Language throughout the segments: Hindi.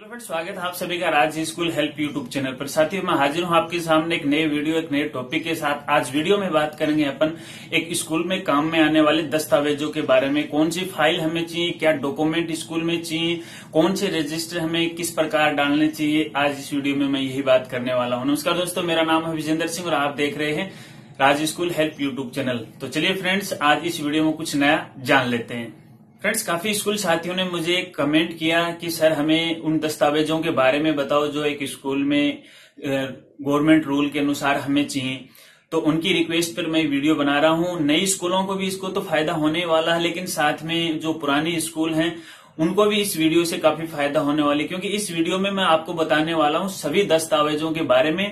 हेलो फ्रेंड स्वागत है आप सभी का Raj school help YouTube channel पर साथियों मैं हाजिर हूं आपके सामने एक नए वीडियो एक नए टॉपिक के साथ आज वीडियो में बात करेंगे अपन एक स्कूल में काम में आने वाले दस्तावेजों के बारे में कौन सी फाइल हमें चाहिए क्या डॉक्यूमेंट स्कूल में चाहिए कौन से रजिस्टर हमें किस प्रकार डालने चाहिए आज इस वीडियो में मैं यही बात करने वाला हूँ नमस्कार दोस्तों मेरा नाम है विजेंद्र सिंह और आप देख रहे हैं Raj school help YouTube channel तो चलिए फ्रेंड्स आज इस वीडियो में कुछ नया जान लेते हैं फ्रेंड्स काफी स्कूल साथियों ने मुझे कमेंट किया कि सर हमें उन दस्तावेजों के बारे में बताओ जो एक स्कूल में गवर्नमेंट रूल के अनुसार हमें चाहिए तो उनकी रिक्वेस्ट पर मैं वीडियो बना रहा हूं नई स्कूलों को भी इसको तो फायदा होने वाला है लेकिन साथ में जो पुराने स्कूल हैं उनको भी इस वीडियो से काफी फायदा होने वाली क्योंकि इस वीडियो में मैं आपको बताने वाला हूं सभी दस्तावेजों के बारे में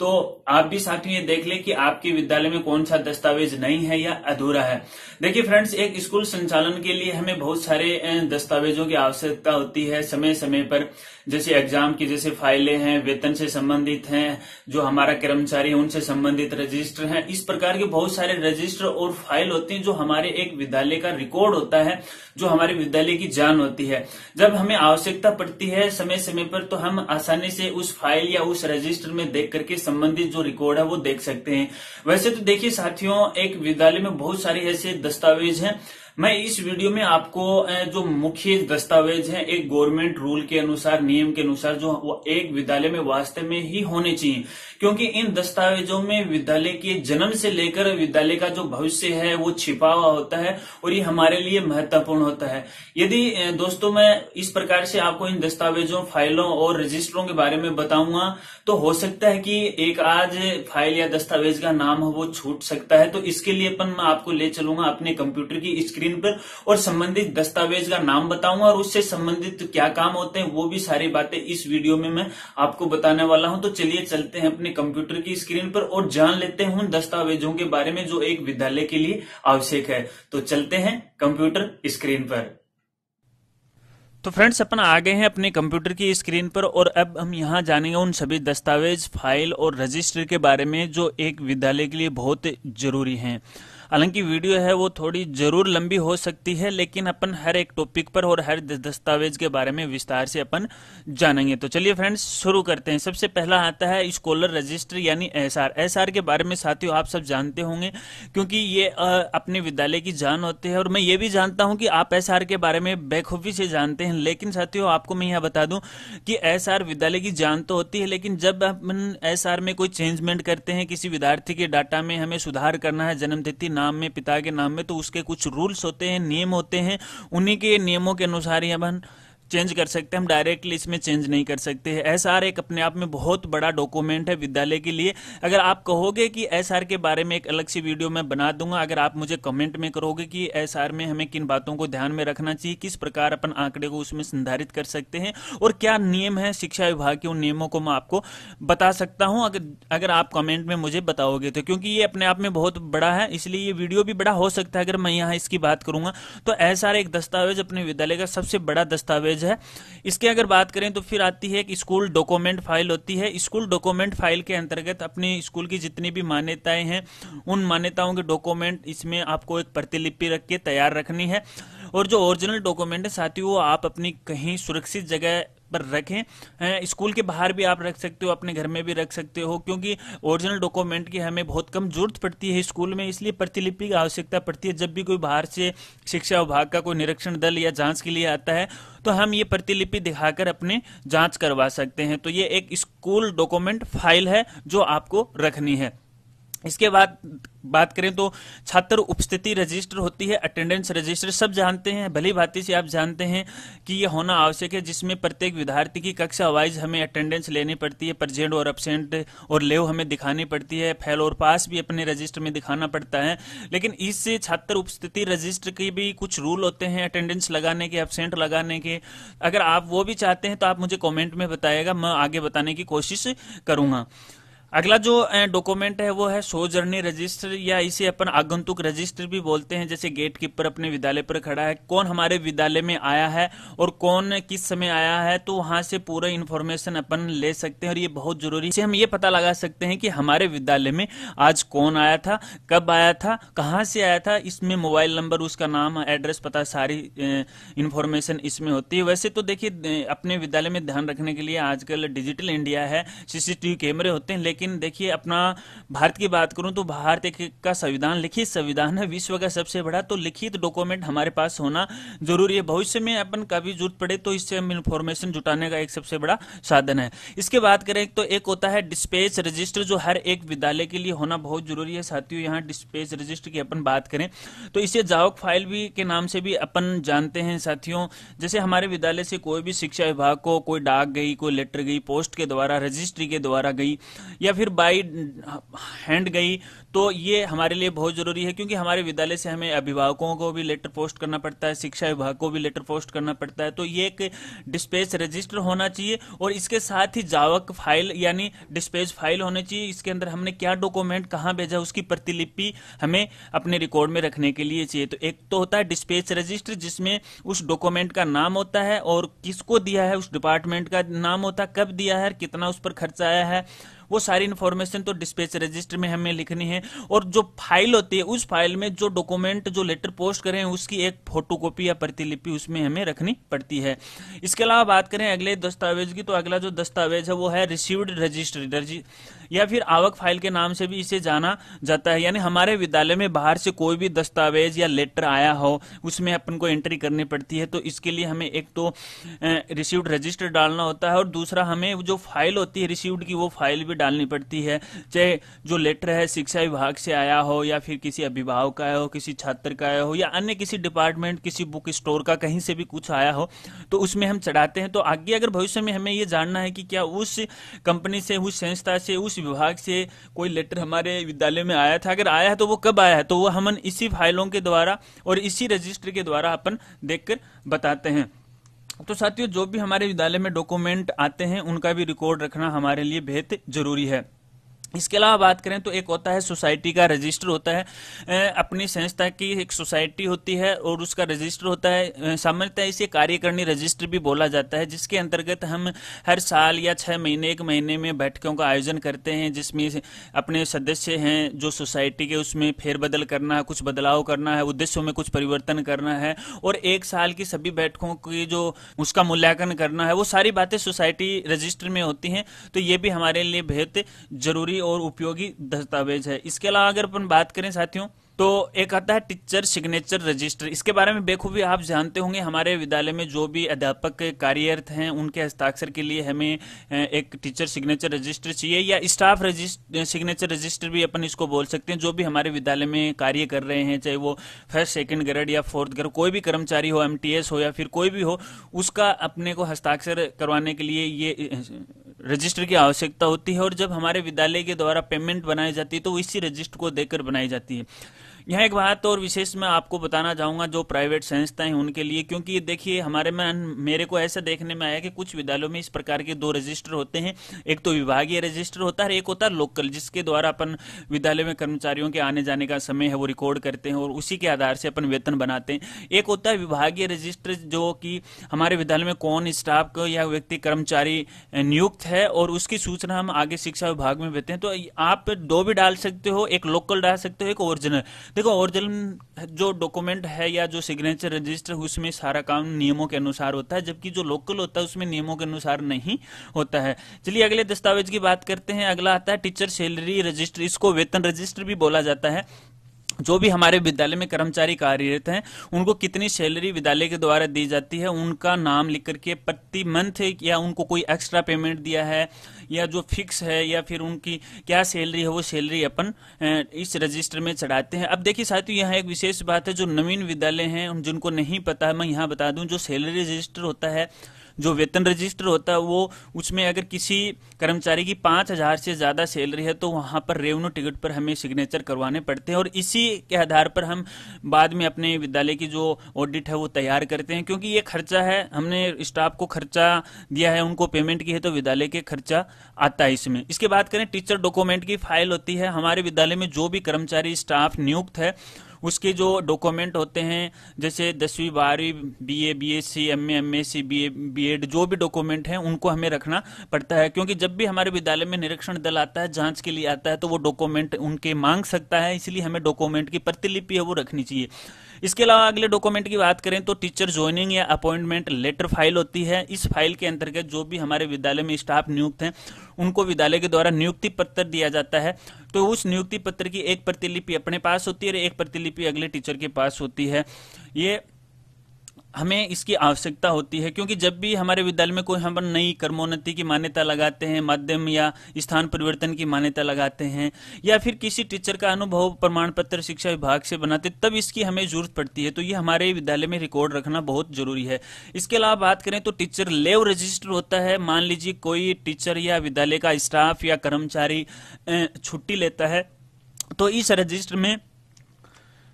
तो आप भी साथ में ये देख ले कि आपके विद्यालय में कौन सा दस्तावेज नहीं है या अधूरा है देखिए फ्रेंड्स एक स्कूल संचालन के लिए हमें बहुत सारे दस्तावेजों की आवश्यकता होती है समय समय पर जैसे एग्जाम की जैसे फाइलें हैं वेतन से संबंधित हैं जो हमारा कर्मचारी है उनसे संबंधित रजिस्टर हैं इस प्रकार के बहुत सारे रजिस्टर और फाइल होते हैं जो हमारे एक विद्यालय का रिकॉर्ड होता है जो हमारे विद्यालय की जान होती है जब हमें आवश्यकता पड़ती है समय समय पर तो हम आसानी से उस फाइल या उस रजिस्टर में देख करके संबंधित जो रिकॉर्ड है वो देख सकते हैं वैसे तो देखिए साथियों एक विद्यालय में बहुत सारे ऐसे दस्तावेज हैं मैं इस वीडियो में आपको जो मुख्य दस्तावेज है एक गवर्नमेंट रूल के अनुसार नियम के अनुसार जो वो एक विद्यालय में वास्तव में ही होने चाहिए क्योंकि इन दस्तावेजों में विद्यालय के जन्म से लेकर विद्यालय का जो भविष्य है वो छिपा हुआ होता है और ये हमारे लिए महत्वपूर्ण होता है यदि दोस्तों मैं इस प्रकार से आपको इन दस्तावेजों फाइलों और रजिस्टरों के बारे में बताऊंगा तो हो सकता है कि एक आज फाइल या दस्तावेज का नाम हो वो छूट सकता है तो इसके लिए अपन मैं आपको ले चलूंगा अपने कंप्यूटर की स्क्रीन पर और संबंधित दस्तावेज का नाम बताऊंगा और उससे संबंधित क्या काम होते हैं वो भी सारी बातें इस वीडियो में मैं आपको बताने वाला हूं तो चलिए चलते हैं अपने कंप्यूटर की स्क्रीन पर और जान लेते हैं उन दस्तावेजों के बारे में जो एक विद्यालय के लिए आवश्यक है तो चलते हैं कंप्यूटर स्क्रीन पर तो फ्रेंड्स अपन आ गए हैं अपने कंप्यूटर की स्क्रीन पर और अब हम यहाँ जानेंगे उन सभी दस्तावेज फाइल और रजिस्टर के बारे में जो एक विद्यालय के लिए बहुत जरूरी हैं हालांकि वीडियो है वो थोड़ी जरूर लंबी हो सकती है लेकिन अपन हर एक टॉपिक पर और हर दस्तावेज के बारे में विस्तार से अपन जानेंगे तो चलिए फ्रेंड्स शुरू करते हैं सबसे पहला आता है स्कॉलर रजिस्टर यानी एस आर के बारे में साथियों आप सब जानते होंगे क्योंकि ये अपने विद्यालय की जान होते हैं और मैं ये भी जानता हूँ कि आप एस के बारे में बेखूबी से जानते हैं लेकिन साथियों आपको मैं यह बता दूं कि एस विद्यालय की जान तो होती है लेकिन जब अपन एस में कोई चेंजमेंट करते हैं किसी विद्यार्थी के डाटा में हमें सुधार करना है जन्मतिथि नाम में पिता के नाम में तो उसके कुछ रूल्स होते हैं नियम होते हैं उन्हीं के नियमों के अनुसार ही अपन चेंज कर सकते हैं हम डायरेक्टली इसमें चेंज नहीं कर सकते हैं एस एक अपने आप में बहुत बड़ा डॉक्यूमेंट है विद्यालय के लिए अगर आप कहोगे कि एस आर के बारे में एक अलग से वीडियो मैं बना दूंगा अगर आप मुझे कमेंट में करोगे कि एस आर में हमें किन बातों को ध्यान में रखना चाहिए किस प्रकार अपन आंकड़े को उसमें संधारित कर सकते हैं और क्या नियम है शिक्षा विभाग के उन नियमों को मैं आपको बता सकता हूं अगर अगर आप कमेंट में मुझे बताओगे तो क्योंकि ये अपने आप में बहुत बड़ा है इसलिए ये वीडियो भी बड़ा हो सकता है अगर मैं यहाँ इसकी बात करूंगा तो एस एक दस्तावेज अपने विद्यालय का सबसे बड़ा दस्तावेज है इसके अगर बात करें तो फिर आती है कि स्कूल डॉक्यूमेंट फाइल होती है स्कूल डॉक्यूमेंट फाइल के अंतर्गत अपनी स्कूल की जितनी भी मान्यताएं हैं उन मान्यताओं के डॉक्यूमेंट इसमें आपको एक प्रतिलिपि रख के तैयार रखनी है और जो ओरिजिनल डॉक्यूमेंट है साथ ही वो आप अपनी कहीं सुरक्षित जगह पर रखें स्कूल के बाहर भी आप रख सकते हो अपने घर में भी रख सकते हो क्योंकि ओरिजिनल डॉक्यूमेंट की हमें बहुत कम जरूरत पड़ती है स्कूल में इसलिए प्रतिलिपि की आवश्यकता पड़ती है जब भी कोई बाहर से शिक्षा विभाग का कोई निरीक्षण दल या जांच के लिए आता है तो हम ये प्रतिलिपि दिखाकर अपने जांच करवा सकते हैं तो ये एक स्कूल डॉक्यूमेंट फाइल है जो आपको रखनी है इसके बाद बात करें तो छात्र उपस्थिति रजिस्टर होती है अटेंडेंस रजिस्टर सब जानते हैं भली भांति से आप जानते हैं कि यह होना आवश्यक है जिसमें प्रत्येक विद्यार्थी की कक्षा वाइज हमें अटेंडेंस लेनी पड़ती है प्रजेंट और एबसेंट और लेव हमें दिखानी पड़ती है फेल और पास भी अपने रजिस्टर में दिखाना पड़ता है लेकिन इससे छात्र उपस्थिति रजिस्टर के भी कुछ रूल होते हैं अटेंडेंस लगाने के एबसेंट लगाने के अगर आप वो भी चाहते हैं तो आप मुझे कॉमेंट में बताएगा मैं आगे बताने की कोशिश करूंगा अगला जो डॉक्यूमेंट है वो है सो जर्नी रजिस्टर या इसे अपन आगंतुक रजिस्टर भी बोलते हैं जैसे गेट कीपर अपने विद्यालय पर खड़ा है कौन हमारे विद्यालय में आया है और कौन किस समय आया है तो वहां से पूरा इन्फॉर्मेशन अपन ले सकते हैं और ये बहुत जरूरी है हम ये पता लगा सकते हैं कि हमारे विद्यालय में आज कौन आया था कब आया था कहाँ से आया था इसमें मोबाइल नंबर उसका नाम एड्रेस पता सारी इन्फॉर्मेशन इसमें होती है वैसे तो देखिये अपने विद्यालय में ध्यान रखने के लिए आजकल डिजिटल इंडिया है सीसीटीवी कैमरे होते हैं लेकिन लेकिन देखिए अपना भारत की बात करूं तो भारत एक का संविधान लिखित संविधान है विश्व का सबसे बड़ा तो लिखित डॉक्यूमेंट हमारे पास होना जरूरी है भविष्य में अपन कभी जरूरत पड़े तो इससे हम इन्फॉर्मेशन जुटाने का एक सबसे बड़ा साधन है इसके बात करें तो एक होता है डिस्पेच रजिस्टर जो हर एक विद्यालय के लिए होना बहुत जरूरी है साथियों यहाँ डिस्पेच रजिस्टर की अपन बात करें तो इसे जावक फाइल भी के नाम से भी अपन जानते हैं साथियों जैसे हमारे विद्यालय से कोई भी शिक्षा विभाग को कोई डाक गई कोई लेटर गई पोस्ट के द्वारा रजिस्ट्री के द्वारा गई या फिर बाई हैंड गई तो ये हमारे लिए बहुत जरूरी है क्योंकि हमारे विद्यालय से हमें अभिभावकों को भी लेटर पोस्ट करना पड़ता है शिक्षा विभाग को भी लेटर पोस्ट करना पड़ता है तो ये एक डिस्पेच रजिस्टर होना चाहिए और इसके साथ ही जावक फाइल यानी डिस्पेच फाइल होनी चाहिए इसके अंदर हमने क्या डॉक्यूमेंट कहाँ भेजा उसकी प्रतिलिपि हमें अपने रिकॉर्ड में रखने के लिए चाहिए तो एक तो होता है डिस्पेच रजिस्टर जिसमें उस डॉक्यूमेंट का नाम होता है और किसको दिया है उस डिपार्टमेंट का नाम होता है कब दिया है कितना उस पर खर्चा आया है वो सारी इन्फॉर्मेशन तो डिस्पेच रजिस्टर में हमें लिखनी है और जो फाइल होती है उस फाइल में जो डॉक्यूमेंट जो लेटर पोस्ट करें उसकी एक फोटोकॉपी या प्रतिलिपि उसमें हमें रखनी पड़ती है इसके अलावा बात करें अगले दस्तावेज की तो अगला जो दस्तावेज है वो है रिसीव्ड रजिस्ट्री या फिर आवक फाइल के नाम से भी इसे जाना जाता है यानी हमारे विद्यालय में बाहर से कोई भी दस्तावेज या लेटर आया हो उसमें अपन को एंट्री करनी पड़ती है तो इसके लिए हमें एक तो रिसीव्ड रजिस्टर डालना होता है और दूसरा हमें जो फाइल होती है रिसीव्ड की वो फाइल भी डालनी पड़ती है चाहे जो लेटर है शिक्षा विभाग से आया हो या फिर किसी अभिभावक का आया हो किसी छात्र का आया हो या अन्य किसी डिपार्टमेंट किसी बुक स्टोर का कहीं से भी कुछ आया हो तो उसमें हम चढ़ाते हैं तो आगे अगर भविष्य में हमें ये जानना है कि क्या उस कंपनी से उस संस्था से उस विभाग से कोई लेटर हमारे विद्यालय में आया था अगर आया है तो वो कब आया है तो वो हम इसी फाइलों के द्वारा और इसी रजिस्टर के द्वारा अपन देखकर बताते हैं तो साथियों जो भी हमारे विद्यालय में डॉक्यूमेंट आते हैं उनका भी रिकॉर्ड रखना हमारे लिए बेहद जरूरी है इसके अलावा बात करें तो एक होता है सोसाइटी का रजिस्टर होता है अपनी संस्था की एक सोसाइटी होती है और उसका रजिस्टर होता है सामान्यतः इसे कार्यकारिणी रजिस्टर भी बोला जाता है जिसके अंतर्गत हम हर साल या छः महीने एक महीने में बैठकों का आयोजन करते हैं जिसमें अपने सदस्य हैं जो सोसाइटी के उसमें फेरबदल करना है कुछ बदलाव करना है उद्देश्यों में कुछ परिवर्तन करना है और एक साल की सभी बैठकों की जो उसका मूल्यांकन करना है वो सारी बातें सोसाइटी रजिस्टर में होती हैं तो ये भी हमारे लिए बेहद जरूरी और उपयोगी दस्तावेज है इसके अलावा अगर अपन बात करें साथियों तो एक आता है टीचर सिग्नेचर रजिस्टर इसके बारे में बेखूबी आप जानते होंगे हमारे विद्यालय में जो भी अध्यापक कार्यरत हैं उनके हस्ताक्षर के लिए हमें एक टीचर सिग्नेचर रजिस्टर चाहिए या स्टाफ रजिस्टर सिग्नेचर रजिस्टर भी अपन इसको बोल सकते हैं जो भी हमारे विद्यालय में कार्य कर रहे हैं चाहे वो फर्स्ट सेकेंड ग्रेड या फोर्थ ग्रेड कोई भी कर्मचारी हो एम हो या फिर कोई भी हो उसका अपने को हस्ताक्षर करवाने के लिए ये रजिस्टर की आवश्यकता होती है और जब हमारे विद्यालय के द्वारा पेमेंट बनाई जाती है तो इसी रजिस्टर को देकर बनाई जाती है यहाँ एक बात और विशेष मैं आपको बताना चाहूंगा जो प्राइवेट संस्थाएं हैं उनके लिए क्योंकि देखिए हमारे में मेरे को ऐसा देखने में आया कि कुछ विद्यालयों में इस प्रकार के दो रजिस्टर होते हैं एक तो विभागीय रजिस्टर होता है एक होता है लोकल जिसके द्वारा अपन विद्यालय में कर्मचारियों के आने जाने का समय है वो रिकॉर्ड करते हैं और उसी के आधार से अपन वेतन बनाते हैं एक होता है विभागीय रजिस्टर जो कि हमारे विद्यालय में कौन स्टाफ या व्यक्ति कर्मचारी नियुक्त है और उसकी सूचना हम आगे शिक्षा विभाग में देते हैं तो आप दो भी डाल सकते हो एक लोकल डाल सकते हो एक ओरिजिनल देखो ओरिजिनल जो डॉक्यूमेंट है या जो सिग्नेचर रजिस्टर उसमें सारा काम नियमों के अनुसार होता है जबकि जो लोकल होता है उसमें नियमों के अनुसार नहीं होता है चलिए अगले दस्तावेज की बात करते हैं अगला आता है टीचर सैलरी रजिस्टर इसको वेतन रजिस्टर भी बोला जाता है जो भी हमारे विद्यालय में कर्मचारी कार्यरत हैं उनको कितनी सैलरी विद्यालय के द्वारा दी जाती है उनका नाम लिख करके प्रति मंथ या उनको कोई एक्स्ट्रा पेमेंट दिया है या जो फिक्स है या फिर उनकी क्या सैलरी है वो सैलरी अपन इस रजिस्टर में चढ़ाते हैं अब देखिए साथियों यहाँ एक विशेष बात है जो नवीन विद्यालय हैं जिनको नहीं पता है मैं यहाँ बता दूँ जो सैलरी रजिस्टर होता है जो वेतन रजिस्टर होता है वो उसमें अगर किसी कर्मचारी की पाँच हज़ार से ज़्यादा सैलरी है तो वहाँ पर रेवन्यू टिकट पर हमें सिग्नेचर करवाने पड़ते हैं और इसी के आधार पर हम बाद में अपने विद्यालय की जो ऑडिट है वो तैयार करते हैं क्योंकि ये खर्चा है हमने स्टाफ को खर्चा दिया है उनको पेमेंट की है तो विद्यालय के खर्चा आता है इसमें इसके बात करें टीचर डॉक्यूमेंट की फाइल होती है हमारे विद्यालय में जो भी कर्मचारी स्टाफ नियुक्त है उसके जो डॉक्यूमेंट होते हैं जैसे दसवीं बारहवीं B B A S C BA C B A B Ed जो भी डॉक्यूमेंट हैं उनको हमें रखना पड़ता है क्योंकि जब भी हमारे विद्यालय में निरीक्षण दल आता है जांच के लिए आता है तो वो डॉक्यूमेंट उनके मांग सकता है इसलिए हमें डॉक्यूमेंट की प्रतिलिपि है वो रखनी चाहिए इसके अलावा अगले डॉक्यूमेंट की बात करें तो टीचर ज्वाइनिंग या अपॉइंटमेंट लेटर फाइल होती है इस फाइल के अंतर्गत जो भी हमारे विद्यालय में स्टाफ नियुक्त हैं उनको विद्यालय के द्वारा नियुक्ति पत्र दिया जाता है तो उस नियुक्ति पत्र की एक प्रतिलिपि अपने पास होती है और एक प्रतिलिपि अगले टीचर के पास होती है ये हमें इसकी आवश्यकता होती है क्योंकि जब भी हमारे विद्यालय में कोई हम नई कर्मोन्नति की मान्यता लगाते हैं माध्यम या स्थान परिवर्तन की मान्यता लगाते हैं या फिर किसी टीचर का अनुभव प्रमाण पत्र शिक्षा विभाग से बनाते तब इसकी हमें जरूरत पड़ती है तो ये हमारे विद्यालय में रिकॉर्ड रखना बहुत जरूरी है इसके अलावा बात करें तो टीचर लेव रजिस्टर होता है मान लीजिए कोई टीचर या विद्यालय का स्टाफ या कर्मचारी छुट्टी लेता है तो इस रजिस्टर में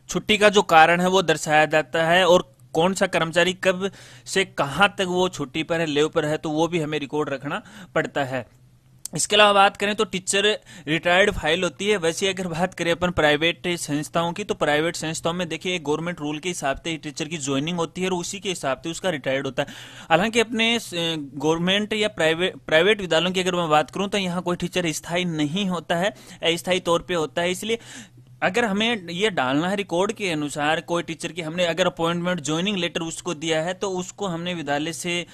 छुट्टी का जो कारण है वो दर्शाया जाता है और कौन सा कर्मचारी कब से कहां तक वो छुट्टी पर है लेव पर है तो वो भी हमें रिकॉर्ड रखना पड़ता है इसके अलावा बात करें तो टीचर रिटायर्ड फाइल होती है वैसे अगर बात करें अपन प्राइवेट संस्थाओं की तो प्राइवेट संस्थाओं में देखिए गवर्नमेंट रूल के हिसाब से टीचर की ज्वाइनिंग होती है और उसी के हिसाब से उसका रिटायर्ड होता है हालांकि अपने गवर्नमेंट या प्राइवेट प्राइवेट विद्यालयों की अगर मैं बात करूं तो यहाँ कोई टीचर स्थायी नहीं होता है अस्थायी तौर पर होता है इसलिए अगर हमें ये डालना है रिकॉर्ड के अनुसार कोई टीचर की हमने अगर अपॉइंटमेंट ज्वाइनिंग लेटर उसको दिया है तो उसको हमने विद्यालय से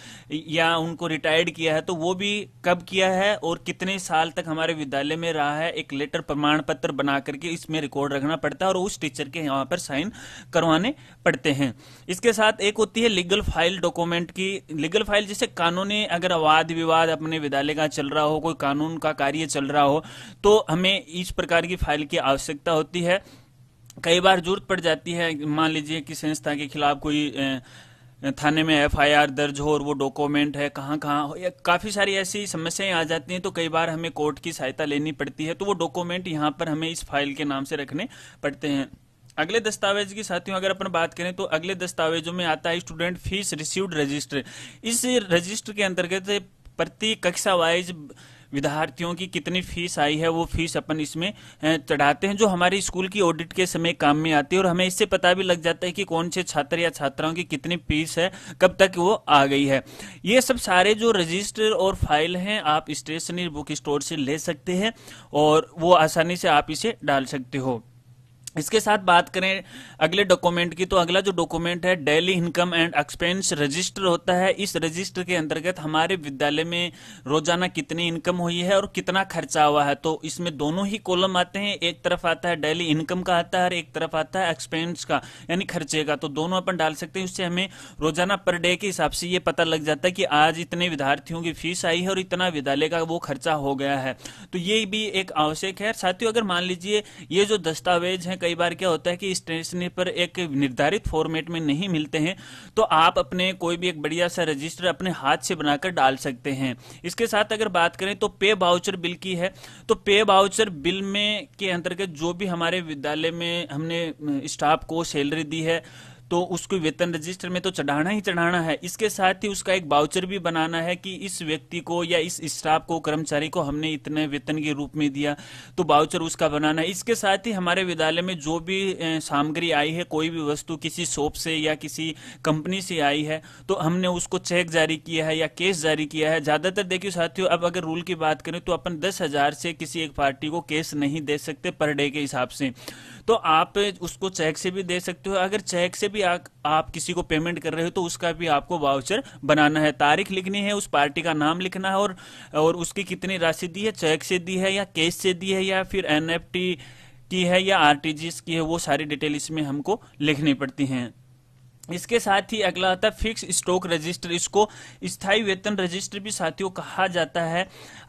या उनको रिटायर्ड किया है तो वो भी कब किया है और कितने साल तक हमारे विद्यालय में रहा है एक लेटर प्रमाण पत्र बना करके इसमें रिकॉर्ड रखना पड़ता है और उस टीचर के यहाँ पर साइन करवाने पड़ते हैं इसके साथ एक होती है लीगल फाइल डॉक्यूमेंट की लीगल फाइल जैसे कानूनी अगर वाद विवाद अपने विद्यालय का चल रहा हो कोई कानून का कार्य चल रहा हो तो हमें इस प्रकार की फाइल की आवश्यकता होती होती है कई बार जरूरत पड़ जाती है मान लीजिए कि संस्था के खिलाफ कोई ए, थाने में एफआईआर दर्ज हो और वो डॉक्यूमेंट है कहाँ कहाँ काफ़ी सारी ऐसी समस्याएं आ जाती हैं तो कई बार हमें कोर्ट की सहायता लेनी पड़ती है तो वो डॉक्यूमेंट यहाँ पर हमें इस फाइल के नाम से रखने पड़ते हैं अगले दस्तावेज की साथियों अगर अपन बात करें तो अगले दस्तावेजों में आता है स्टूडेंट फीस रिसीव्ड रजिस्टर इस रजिस्टर के अंतर्गत प्रति कक्षा वाइज विद्यार्थियों की कितनी फीस आई है वो फीस अपन इसमें चढ़ाते हैं जो हमारे स्कूल की ऑडिट के समय काम में आती है और हमें इससे पता भी लग जाता है कि कौन से छात्र या छात्राओं की कितनी फीस है कब तक वो आ गई है ये सब सारे जो रजिस्टर और फाइल हैं आप स्टेशनरी बुक स्टोर से ले सकते हैं और वो आसानी से आप इसे डाल सकते हो इसके साथ बात करें अगले डॉक्यूमेंट की तो अगला जो डॉक्यूमेंट है daily income and expense register होता है इस रजिस्टर के अंतर्गत हमारे विद्यालय में रोजाना कितनी इनकम हुई है और कितना खर्चा हुआ है तो इसमें दोनों ही कॉलम आते हैं एक तरफ आता है डेली इनकम का आता है और एक तरफ आता है एक्सपेंस का यानी खर्चे का तो दोनों अपन डाल सकते हैं उससे हमें रोजाना पर डे के हिसाब से ये पता लग जाता है कि आज इतने विद्यार्थियों की फीस आई है और इतना विद्यालय का वो खर्चा हो गया है तो ये भी एक आवश्यक है साथियों अगर मान लीजिए ये जो दस्तावेज है कई बार क्या होता है कि स्टेशनरी पर एक निर्धारित फॉर्मेट में नहीं मिलते हैं तो आप अपने कोई भी एक बढ़िया सा रजिस्टर अपने हाथ से बनाकर डाल सकते हैं इसके साथ अगर बात करें तो पे बाउचर बिल की है तो पे बाउचर बिल में के अंतर्गत जो भी हमारे विद्यालय में हमने स्टाफ को सैलरी दी है तो उसको वेतन रजिस्टर में तो चढ़ाना ही चढ़ाना है इसके साथ ही उसका एक बाउचर भी बनाना है कि इस व्यक्ति को या इस स्टाफ को कर्मचारी को हमने इतने वेतन के रूप में दिया तो बाउचर उसका बनाना है इसके साथ ही हमारे विद्यालय में जो भी सामग्री आई है कोई भी वस्तु किसी शॉप से या किसी कंपनी से आई है तो हमने उसको चेक जारी किया है या केस जारी किया है ज्यादातर देखिए साथियों अब अगर रूल की बात करें तो अपन दस हजार से किसी एक पार्टी को केस नहीं दे सकते पर डे के हिसाब से तो आप उसको चेक से भी दे सकते हो अगर चेक से भी आ, आप किसी को पेमेंट कर रहे हो तो उसका भी आपको वाउचर बनाना है तारीख लिखनी है उस पार्टी का नाम लिखना है और और उसकी कितनी राशि दी है चेक से दी है या कैश से दी है या फिर एन की है या आर की है वो सारी डिटेल इसमें हमको लिखनी पड़ती हैं इसके साथ ही अगला आता है फिक्स स्टॉक रजिस्टर इसको स्थायी वेतन रजिस्टर भी साथियों कहा जाता है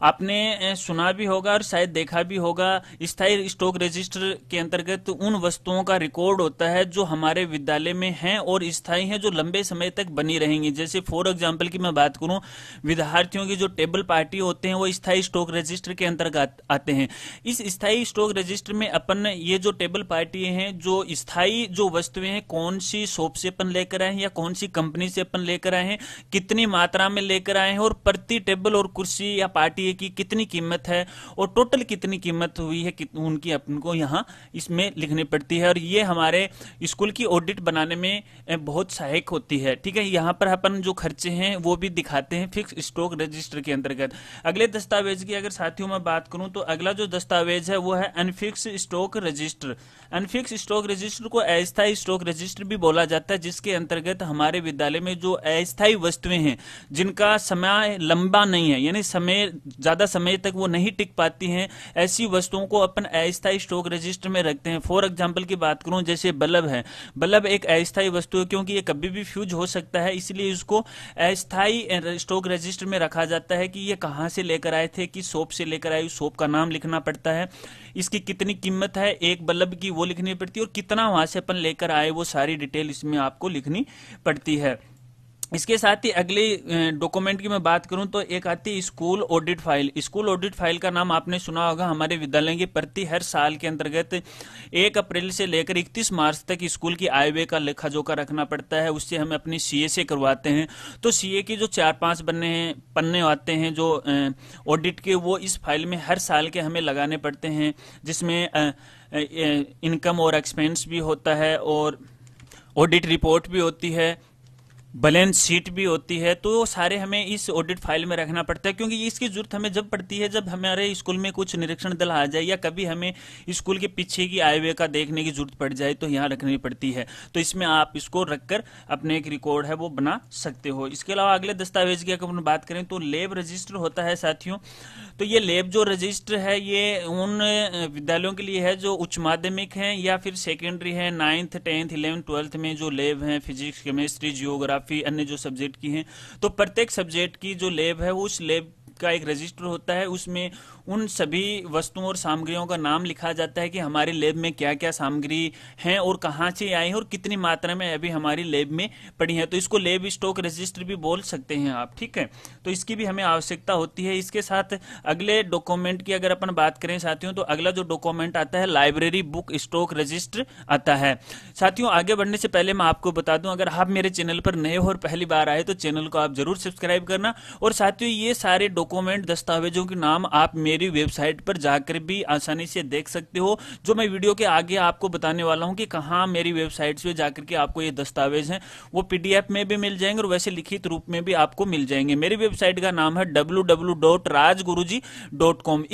आपने सुना भी होगा और शायद देखा भी होगा स्थायी स्टॉक रजिस्टर के अंतर्गत उन वस्तुओं का रिकॉर्ड होता है जो हमारे विद्यालय में हैं और स्थायी हैं जो लंबे समय तक बनी रहेंगी जैसे फॉर एग्जाम्पल की मैं बात करूं विद्यार्थियों की जो टेबल पार्टी होते हैं वो स्थायी स्टॉक रजिस्टर के अंतर्गत आते हैं इस स्थायी स्टॉक रजिस्टर में अपन ये जो टेबल पार्टी है जो स्थायी जो वस्तुएं हैं कौन सी शॉप से अपन अपन लेकर आए हैं या कौन सी कंपनी से अपन लेकर आए हैं कितनी मात्रा में लेकर आए हैं और प्रति टेबल और कुर्सी या पार्टी की कितनी कीमत है और टोटल कितनी कीमत हुई है उनकी अपन को यहाँ इसमें लिखनी पड़ती है और ये हमारे स्कूल की ऑडिट बनाने में बहुत सहायक होती है ठीक है यहाँ पर अपन जो खर्चे हैं वो भी दिखाते हैं फिक्स स्टॉक रजिस्टर के अंतर्गत अगले दस्तावेज की अगर साथियों में बात करूं तो अगला जो दस्तावेज है वो है unfix stock register unfix stock register को अस्थायी स्टॉक रजिस्टर भी बोला जाता है जिसके अंतर्गत हमारे विद्यालय में जो अस्थायी वस्तुएं हैं जिनका समय लंबा नहीं है यानी समय ज्यादा समय तक वो नहीं टिक पाती हैं ऐसी वस्तुओं को अपन अस्थायी स्टॉक रजिस्टर में रखते हैं फॉर एग्जाम्पल की बात करूं जैसे बल्ब है बल्ब एक अस्थायी वस्तु है क्योंकि ये कभी भी फ्यूज हो सकता है इसलिए इसको अस्थायी स्टॉक रजिस्टर में रखा जाता है कि ये कहाँ से लेकर आए थे किस शॉप से लेकर आए उस शॉप का नाम लिखना पड़ता है इसकी कितनी कीमत है एक बल्ब की वो लिखनी पड़ती है और कितना वहां से अपन लेकर आए वो सारी डिटेल इसमें आपको लिखनी पड़ती है इसके साथ ही अगले डॉक्यूमेंट की मैं बात करूं तो एक आती है school audit file school audit file का नाम आपने सुना होगा हमारे विद्यालय की प्रति हर साल के अंतर्गत एक अप्रैल से लेकर इकतीस मार्च तक स्कूल की आय व्यय का लेखा जोखा रखना पड़ता है उससे हम अपनी सीए से करवाते हैं तो सीए के जो चार पांच बनने हैं पन्ने आते हैं जो ऑडिट के वो इस फाइल में हर साल के हमें लगाने पड़ते हैं जिसमें आ, इनकम और एक्सपेंस भी होता है और ऑडिट रिपोर्ट भी होती है बैलेंस शीट भी होती है तो सारे हमें इस ऑडिट फाइल में रखना पड़ता है क्योंकि इसकी जरूरत हमें जब पड़ती है जब हमारे स्कूल में कुछ निरीक्षण दल आ जाए या कभी हमें स्कूल के पीछे की आय व्यय का देखने की जरूरत पड़ जाए तो यहाँ रखनी पड़ती है तो इसमें आप इसको रखकर अपने एक रिकॉर्ड है वो बना सकते हो इसके अलावा अगले दस्तावेज की अगर बात करें तो लेब रजिस्टर होता है साथियों तो ये लेब जो रजिस्टर है ये उन विद्यालयों के लिए है जो उच्च माध्यमिक है या फिर सेकेंडरी है नाइन्थ टेंथ इलेवंथ ट्वेल्थ में जो लेब है फिजिक्स केमिस्ट्री जियोग्राफी काफ़ी अन्य जो सब्जेक्ट की हैं तो प्रत्येक सब्जेक्ट की जो लेब है उस लेब का एक रजिस्टर होता है उसमें उन सभी वस्तुओं और सामग्रियों का नाम लिखा जाता है कि हमारे लेब में क्या क्या सामग्री है और कहाँ से आई है और कितनी मात्रा में अभी हमारी लेब में पड़ी है तो इसको लेब स्टॉक रजिस्टर भी बोल सकते हैं आप ठीक है तो इसकी भी हमें आवश्यकता होती है इसके साथ अगले डॉक्यूमेंट की अगर अपन बात करें साथियों तो अगला जो डॉक्यूमेंट आता है लाइब्रेरी बुक स्टॉक रजिस्टर आता है साथियों आगे बढ़ने से पहले मैं आपको बता दूं अगर आप मेरे चैनल पर नए हो और पहली बार आए तो चैनल को आप जरूर सब्सक्राइब करना और साथियों ये सारे डॉक्यूमेंट डॉक्यूमेंट दस्तावेजों के नाम आप मेरी वेबसाइट पर जाकर भी आसानी से देख सकते हो जो मैं वीडियो के आगे आपको बताने वाला हूँ कि कहाँ मेरी वेबसाइट पे जाकर के आपको ये दस्तावेज है वो पीडीएफ में भी मिल जाएंगे और वैसे लिखित रूप में भी आपको मिल जाएंगे मेरी वेबसाइट का नाम है डब्ल्यू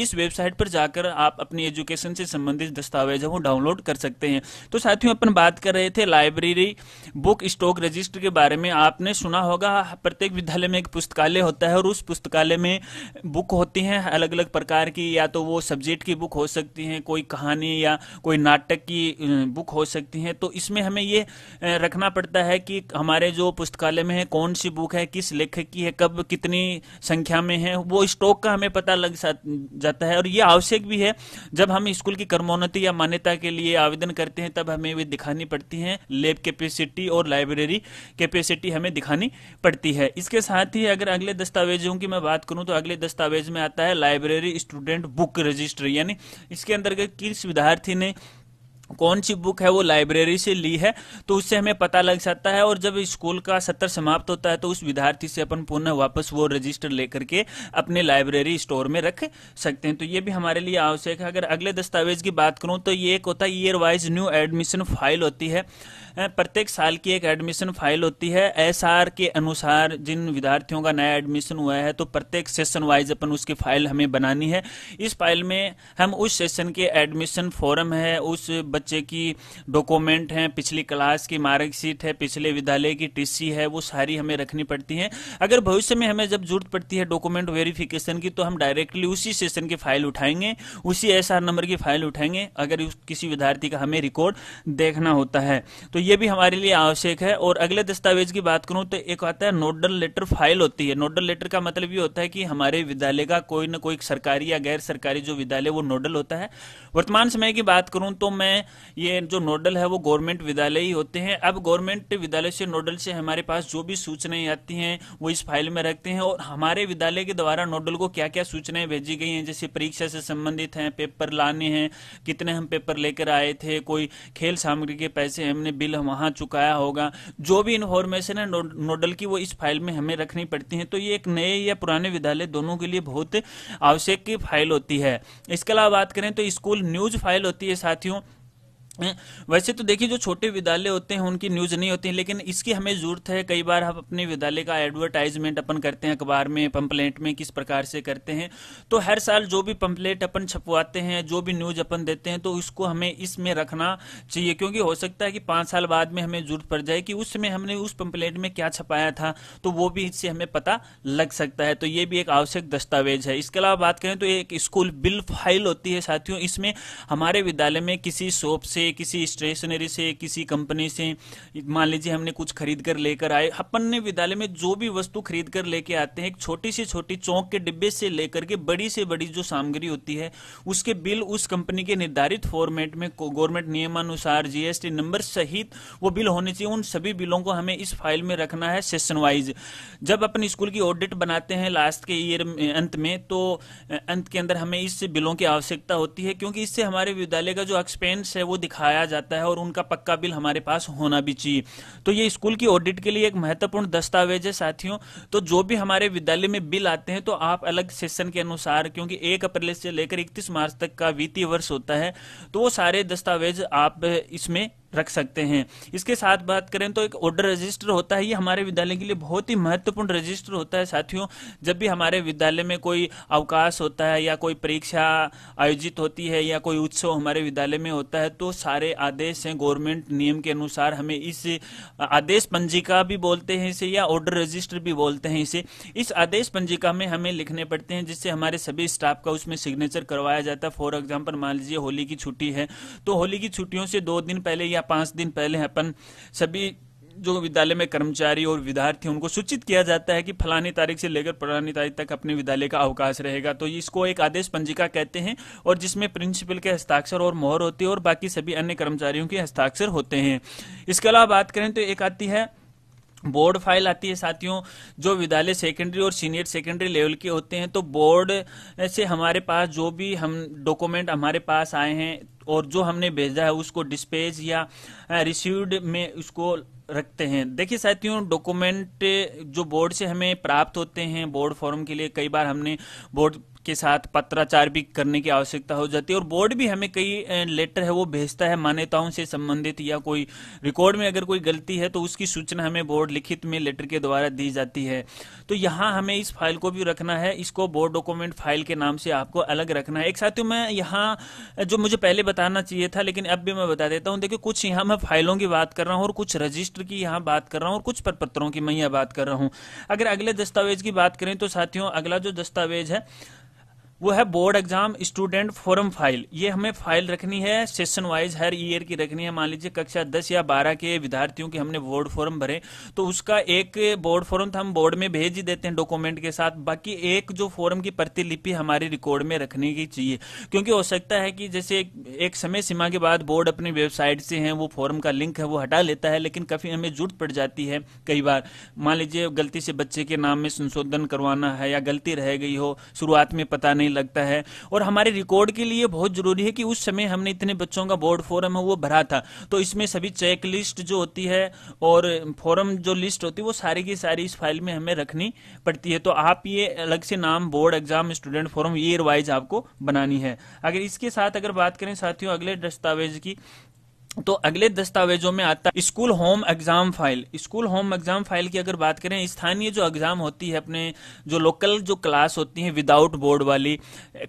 इस वेबसाइट पर जाकर आप अपनी एजुकेशन से संबंधित दस्तावेज है वो डाउनलोड कर सकते हैं तो साथियों अपन बात कर रहे थे लाइब्रेरी बुक स्टॉक रजिस्टर के बारे में आपने सुना होगा प्रत्येक विद्यालय में एक पुस्तकालय होता है और उस पुस्तकालय में बुक होती हैं अलग अलग प्रकार की या तो वो सब्जेक्ट की बुक हो सकती हैं कोई कहानी या कोई नाटक की बुक हो सकती हैं तो इसमें हमें ये रखना पड़ता है कि हमारे जो पुस्तकालय में है कौन सी बुक है किस लेखक की है कब कितनी संख्या में है वो स्टॉक का हमें पता लग जाता है और ये आवश्यक भी है जब हम स्कूल की कर्मोन्नति या मान्यता के लिए आवेदन करते हैं तब हमें वे दिखानी पड़ती हैं लेब कैपेसिटी और लाइब्रेरी कैपेसिटी हमें दिखानी पड़ती है इसके साथ ही अगर अगले दस्तावेजों की मैं बात करूं तो दोस्तों अगले दस्तावेज में आता है लाइब्रेरी स्टूडेंट बुक रजिस्टर यानी इसके अंतर्गत किस विद्यार्थी ने कौन सी बुक है वो लाइब्रेरी से ली है तो उससे हमें पता लग जाता है और जब स्कूल का सत्र समाप्त होता है तो उस विद्यार्थी से अपन पुनः वापस वो रजिस्टर लेकर के अपने लाइब्रेरी स्टोर में रख सकते हैं तो ये भी हमारे लिए आवश्यक है अगर अगले दस्तावेज की बात करूं तो ये एक होता है year wise new admission file होती है प्रत्येक साल की एक एडमिशन फाइल होती है एस के अनुसार जिन विद्यार्थियों का नया एडमिशन हुआ है तो प्रत्येक सेशन वाइज अपन उसकी फाइल हमें बनानी है इस फाइल में हम उस सेशन के एडमिशन फॉरम है उस बच्चे की डॉक्यूमेंट है पिछली क्लास की मार्कशीट है पिछले विद्यालय की टीसी है वो सारी हमें रखनी पड़ती है अगर भविष्य में हमें जब जरूरत पड़ती है डॉक्यूमेंट वेरिफिकेशन की तो हम डायरेक्टली उसी सेशन की फाइल उठाएंगे उसी एस नंबर की फाइल उठाएंगे अगर किसी विद्यार्थी का हमें रिकॉर्ड देखना होता है तो ये भी हमारे लिए आवश्यक है और अगले दस्तावेज की बात करूं तो एक आता है नोडल लेटर फाइल होती है नोडल लेटर का मतलब ये होता है कि हमारे विद्यालय का कोई ना कोई सरकारी या गैर सरकारी जो विद्यालय वो नोडल होता है वर्तमान समय की बात करूं तो मैं ये जो नोडल है वो गवर्नमेंट विद्यालय ही होते हैं अब गवर्नमेंट विद्यालय से नोडल से हमारे पास जो भी सूचनाएं आती हैं वो इस फाइल में रखते हैं और हमारे विद्यालय के द्वारा नोडल को क्या क्या सूचनाएं भेजी गई हैं जैसे परीक्षा से संबंधित हैं पेपर लाने हैं कितने हम पेपर लेकर आए थे कोई खेल सामग्री के पैसे हमने बिल बिल वहां चुकाया होगा जो भी इन्फॉर्मेशन है नोडल की वो इस फाइल में हमें रखनी पड़ती है तो ये एक नए या पुराने विद्यालय दोनों के लिए बहुत आवश्यक की फाइल होती है इसके अलावा बात करें तो स्कूल न्यूज फाइल होती है साथियों वैसे तो देखिए जो छोटे विद्यालय होते हैं उनकी न्यूज़ नहीं होती है लेकिन इसकी हमें ज़रूरत है कई बार हम अपने विद्यालय का एडवर्टाइजमेंट अपन करते हैं अखबार में पंपलेट में किस प्रकार से करते हैं तो हर साल जो भी पंपलेट अपन छपवाते हैं जो भी न्यूज़ अपन देते हैं तो उसको हमें इसमें रखना चाहिए क्योंकि हो सकता है कि पांच साल बाद में हमें ज़रूरत पड़ जाए कि उस समय हमने उस पंपलेट में क्या छपाया था तो वो भी इससे हमें पता लग सकता है तो ये भी एक आवश्यक दस्तावेज है इसके अलावा बात करें तो एक स्कूल बिल फाइल होती है साथियों इसमें हमारे विद्यालय में किसी शॉप से किसी स्टेशनरी से किसी कंपनी से मान लीजिए हमने कुछ खरीद कर लेकर आए अपन ने विद्यालय में जो भी वस्तु खरीद कर लेके आते हैं एक छोटी से छोटी चौक के डिब्बे से लेकर के बड़ी से बड़ी जो सामग्री होती है उसके बिल उस कंपनी के निर्धारित फॉर्मेट में गवर्नमेंट नियमानुसार जीएसटी नंबर सहित वो बिल होने चाहिए उन सभी बिलों को हमें इस फाइल में रखना है सेशन वाइज जब अपन स्कूल की ऑडिट बनाते हैं लास्ट के ईयर अंत में तो अंत के अंदर हमें इस बिलों की आवश्यकता होती है क्योंकि इससे हमारे विद्यालय का जो एक्सपेंस है वो दिखा दिखाया जाता है और उनका पक्का बिल हमारे पास होना भी चाहिए तो ये स्कूल की ऑडिट के लिए एक महत्वपूर्ण दस्तावेज है साथियों तो जो भी हमारे विद्यालय में बिल आते हैं तो आप अलग सेशन के अनुसार क्योंकि एक अप्रैल से लेकर इकतीस मार्च तक का वित्तीय वर्ष होता है तो वो सारे दस्तावेज आप इसमें रख सकते हैं इसके साथ बात करें तो एक ऑर्डर रजिस्टर होता है ये हमारे विद्यालय के लिए बहुत ही महत्वपूर्ण रजिस्टर होता है साथियों जब भी हमारे विद्यालय में कोई अवकाश होता है या कोई परीक्षा आयोजित होती है या कोई उत्सव हमारे विद्यालय में होता है तो सारे आदेश हैं गवर्नमेंट नियम के अनुसार हमें इस आदेश पंजिका भी बोलते हैं इसे या ऑर्डर रजिस्टर भी बोलते हैं इसे इस आदेश पंजिका में हमें लिखने पड़ते हैं जिससे हमारे सभी स्टाफ का उसमें सिग्नेचर करवाया जाता है फॉर एग्जाम्पल मान लीजिए होली की छुट्टी है तो होली की छुट्टियों से दो दिन पहले या पाँच दिन पहले अपन सभी जो विद्यालय में कर्मचारी और विद्यार्थी उनको सूचित किया जाता है कि फलानी तारीख से लेकर फलानी तारीख तक अपने विद्यालय का अवकाश रहेगा तो इसको एक आदेश पंजिका कहते हैं और जिसमें प्रिंसिपल के हस्ताक्षर और मोहर होती है और बाकी सभी अन्य कर्मचारियों के हस्ताक्षर होते हैं इसके अलावा बात करें तो एक आती है बोर्ड फाइल आती है साथियों जो विद्यालय सेकेंडरी और सीनियर सेकेंडरी लेवल के होते हैं तो बोर्ड से हमारे पास जो भी हम डॉक्यूमेंट हमारे पास आए हैं और जो हमने भेजा है उसको डिस्पेज या रिसीव्ड में उसको रखते हैं देखिए साथियों डॉक्यूमेंट जो बोर्ड से हमें प्राप्त होते हैं बोर्ड फॉर्म के लिए कई बार हमने बोर्ड के साथ पत्राचार भी करने की आवश्यकता हो जाती है और बोर्ड भी हमें कई लेटर है वो भेजता है मान्यताओं से संबंधित या कोई रिकॉर्ड में अगर कोई गलती है तो उसकी सूचना हमें बोर्ड लिखित में लेटर के द्वारा दी जाती है तो यहाँ हमें इस फाइल को भी रखना है इसको बोर्ड डॉक्यूमेंट फाइल के नाम से आपको अलग रखना है एक साथियों मैं यहाँ जो मुझे पहले बताना चाहिए था लेकिन अब भी मैं बता देता हूँ देखिए कुछ यहाँ मैं फाइलों की बात कर रहा हूँ और कुछ रजिस्टर की यहाँ बात कर रहा हूँ और कुछ पत्रों की मैं यहाँ बात कर रहा हूँ अगर अगले दस्तावेज की बात करें तो साथियों अगला जो दस्तावेज है वो है board exam student forum file ये हमें फाइल रखनी है सेशन वाइज हर ईयर की रखनी है मान लीजिए कक्षा दस या बारह के विद्यार्थियों की हमने बोर्ड फॉरम भरे तो उसका एक बोर्ड फॉरम तो हम बोर्ड में भेज ही देते हैं डॉक्यूमेंट के साथ बाकी एक जो फॉर्म की प्रतिलिपि हमारे रिकॉर्ड में रखने की चाहिए क्योंकि हो सकता है कि जैसे एक समय सीमा के बाद बोर्ड अपनी वेबसाइट से है वो फॉर्म का लिंक है वो हटा लेता है लेकिन काफी हमें जरूरत पड़ जाती है कई बार मान लीजिए गलती से बच्चे के नाम में संशोधन करवाना है या गलती रह गई हो शुरुआत में पता नहीं लगता है और हमारे रिकॉर्ड के लिए बहुत जरूरी है कि उस समय हमने इतने बच्चों का बोर्ड फॉर्म है वो भरा था तो इसमें सभी चेक लिस्ट जो होती है और फॉर्म जो लिस्ट होती है वो सारी की सारी इस फाइल में हमें रखनी पड़ती है तो आप ये अलग से नाम board exam student form year wise आपको बनानी है अगर इसके साथ अगर बात करें साथियों अगले दस्तावेज की तो अगले दस्तावेजों में आता है school home exam file school home exam file की अगर बात करें स्थानीय जो एग्जाम होती है अपने जो लोकल जो क्लास होती है विदाउट बोर्ड वाली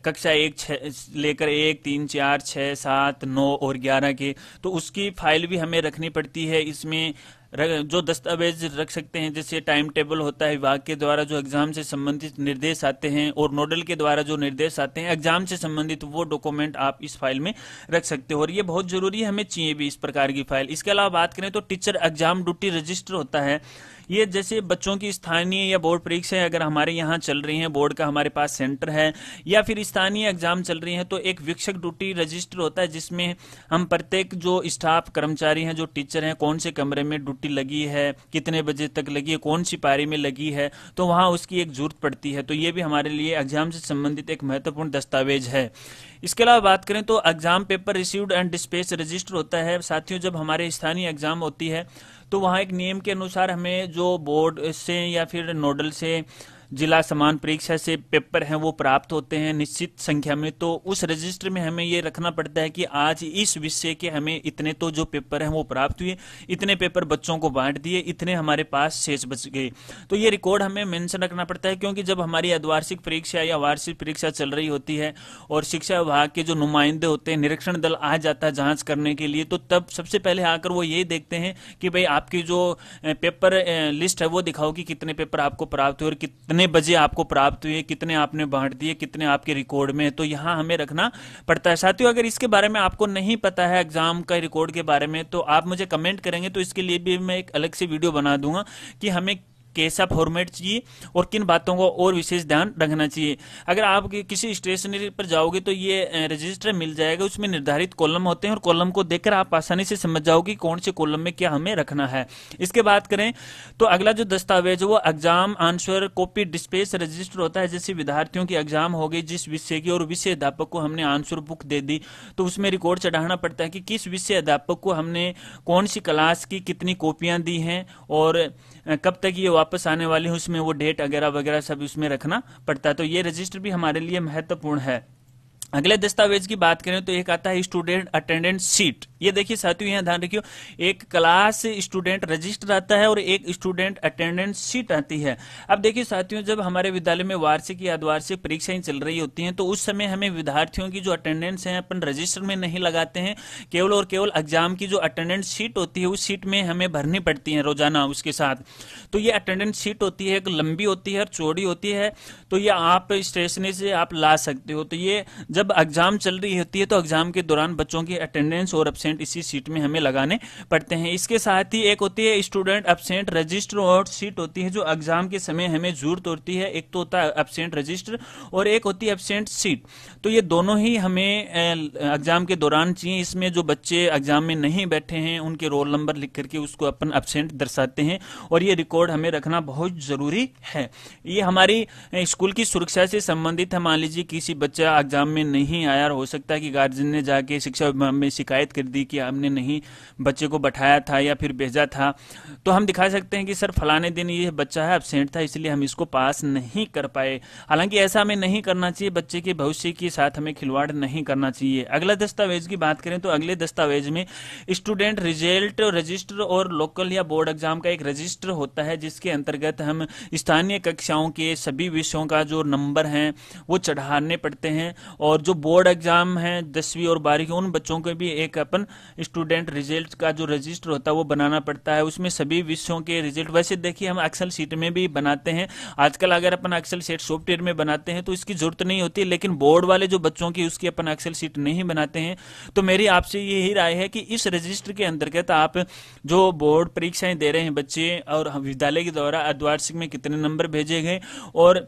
कक्षा एक लेकर एक तीन चार छ सात नौ और ग्यारह के तो उसकी फाइल भी हमें रखनी पड़ती है इसमें जो दस्तावेज रख सकते हैं जैसे टाइम टेबल होता है विभाग के द्वारा जो एग्जाम से संबंधित निर्देश आते हैं और नोडल के द्वारा जो निर्देश आते हैं एग्जाम से संबंधित वो डॉक्यूमेंट आप इस फाइल में रख सकते हो और ये बहुत जरूरी है हमें चाहिए भी इस प्रकार की फाइल इसके अलावा बात करें तो टीचर एग्जाम ड्यूटी रजिस्टर होता है ये जैसे बच्चों की स्थानीय या बोर्ड परीक्षा अगर हमारे यहाँ चल रही हैं बोर्ड का हमारे पास सेंटर है या फिर स्थानीय एग्जाम चल रही हैं तो एक विक्षक ड्यूटी रजिस्टर होता है जिसमें हम प्रत्येक जो स्टाफ कर्मचारी हैं जो टीचर हैं कौन से कमरे में ड्यूटी लगी है कितने बजे तक लगी है कौन सी पारी में लगी है तो वहाँ उसकी एक जरूरत पड़ती है तो ये भी हमारे लिए एग्जाम से संबंधित एक महत्वपूर्ण दस्तावेज है इसके अलावा बात करें तो exam paper received and dispatch register होता है साथियों जब हमारे स्थानीय एग्जाम होती है तो वहाँ एक नियम के अनुसार हमें जो बोर्ड से या फिर नोडल से जिला समान परीक्षा से पेपर हैं वो प्राप्त होते हैं निश्चित संख्या में तो उस रजिस्टर में हमें ये रखना पड़ता है कि आज इस विषय के हमें इतने तो जो पेपर हैं वो प्राप्त हुए इतने पेपर बच्चों को बांट दिए इतने हमारे पास शेष बच गए तो ये रिकॉर्ड हमें मेंशन रखना पड़ता है क्योंकि जब हमारी अद्वार्षिक परीक्षा या वार्षिक परीक्षा चल रही होती है और शिक्षा विभाग के जो नुमाइंदे होते हैं निरीक्षण दल आ जाता है जांच करने के लिए तो तब सबसे पहले आकर वो ये देखते हैं कि भाई आपकी जो पेपर लिस्ट है वो दिखाओ कि कितने पेपर आपको प्राप्त हुए और कितने कितने बजे आपको प्राप्त हुए कितने आपने बांट दिए कितने आपके रिकॉर्ड में तो यहाँ हमें रखना पड़ता है साथियों अगर इसके बारे में आपको नहीं पता है एग्जाम का रिकॉर्ड के बारे में तो आप मुझे कमेंट करेंगे तो इसके लिए भी मैं एक अलग से वीडियो बना दूंगा कि हमें कैसा फॉर्मेट चाहिए और किन बातों को और विशेष ध्यान रखना चाहिए अगर आप किसी स्टेशनरी पर जाओगे तो ये रजिस्टर मिल जाएगा उसमें निर्धारित कॉलम होते हैं और कॉलम को देखकर आप आसानी से समझ जाओगे कौन से कॉलम में क्या हमें रखना है इसके बात करें तो अगला जो दस्तावेज है वो exam answer copy dispatch register होता है जैसे विद्यार्थियों की एग्जाम हो गई जिस विषय की और विषय अध्यापक को हमने आंसर बुक दे दी तो उसमें रिकॉर्ड चढ़ाना पड़ता है कि किस विषय अध्यापक को हमने कौन सी क्लास की कितनी कॉपियां दी हैं और कब तक ये वापस आने वाली है उसमें वो डेट वगैरह वगैरह सब उसमें रखना पड़ता है तो ये रजिस्टर भी हमारे लिए महत्वपूर्ण है अगले दस्तावेज की बात करें तो एक आता है स्टूडेंट अटेंडेंट सीट ये देखिए साथियों यहाँ ध्यान रखियो एक क्लास स्टूडेंट रजिस्टर आता है और एक स्टूडेंट अटेंडेंस सीट आती है अब देखिए साथियों जब हमारे विद्यालय में वार्षिक या द्वार्षिक परीक्षाएं चल रही होती हैं तो उस समय हमें विद्यार्थियों की जो अटेंडेंस है अपन रजिस्टर में नहीं लगाते हैं केवल और केवल एग्जाम की जो अटेंडेंस सीट होती है उस सीट में हमें भरनी पड़ती है रोजाना उसके साथ तो ये अटेंडेंस सीट होती है एक लंबी होती है और चौड़ी होती है तो ये आप स्टेशनरी से आप ला सकते हो तो ये जब एग्जाम चल रही होती है तो एग्जाम के दौरान बच्चों की अटेंडेंस और एबसेंट स्टूडेंट इसी सीट में हमें लगाने पड़ते हैं इसके साथ ही एक होती है स्टूडेंट अपसेंट रजिस्टर और सीट होती है जो एग्जाम के समय हमें जरूरत होती है एक तो होता है अपसेंट रजिस्टर और एक होती है अपसेंट सीट तो ये दोनों ही हमें एग्जाम के दौरान चाहिए इसमें जो बच्चे एग्जाम में नहीं बैठे हैं उनके रोल नंबर लिख करके उसको अपन अपसेंट दर्शाते हैं और ये रिकॉर्ड हमें रखना बहुत जरूरी है ये हमारी स्कूल की सुरक्षा से संबंधित है मान लीजिए किसी बच्चा एग्जाम में नहीं आया हो सकता है कि गार्जियन ने जाके शिक्षा विभाग में शिकायत कर दी कि हमने नहीं बच्चे को बैठाया था या फिर भेजा था तो हम दिखा सकते हैं कि सर फलाने दिन ये बच्चा है एबसेंट था इसलिए हम इसको पास नहीं कर पाए हालांकि ऐसा हमें नहीं करना चाहिए बच्चे के भविष्य के साथ हमें खिलवाड़ नहीं करना चाहिए अगला दस्तावेज की बात करें तो अगले दस्तावेज में स्टूडेंट रिजल्ट रजिस्टर और लोकल या बोर्ड एग्जाम का एक रजिस्टर होता है जिसके अंतर्गत हम स्थानीय कक्षाओं के सभी विषयों का जो नंबर है वो चढ़ाने पड़ते हैं और जो बोर्ड एग्जाम है दसवीं और बारहवीं उन बच्चों के भी एक अपन स्टूडेंट रिजल्ट का जो रजिस्टर होता है वो बनाना पड़ता है उसमें सभी विषयों के रिजल्ट वैसे देखिए हम एक्सेल सीट में भी बनाते हैं आजकल अगर अपन एक्सेल सीट सॉफ्टवेयर में बनाते हैं तो इसकी जरूरत नहीं होती लेकिन बोर्ड वाले जो बच्चों की उसकी अपन एक्सेल सीट नहीं बनाते हैं तो मेरी आपसे यही राय है कि इस रजिस्टर के अंतर्गत आप जो बोर्ड परीक्षाएं दे रहे हैं बच्चे और विद्यालय के द्वारा अर्धवार्षिक में कितने नंबर भेजे गए और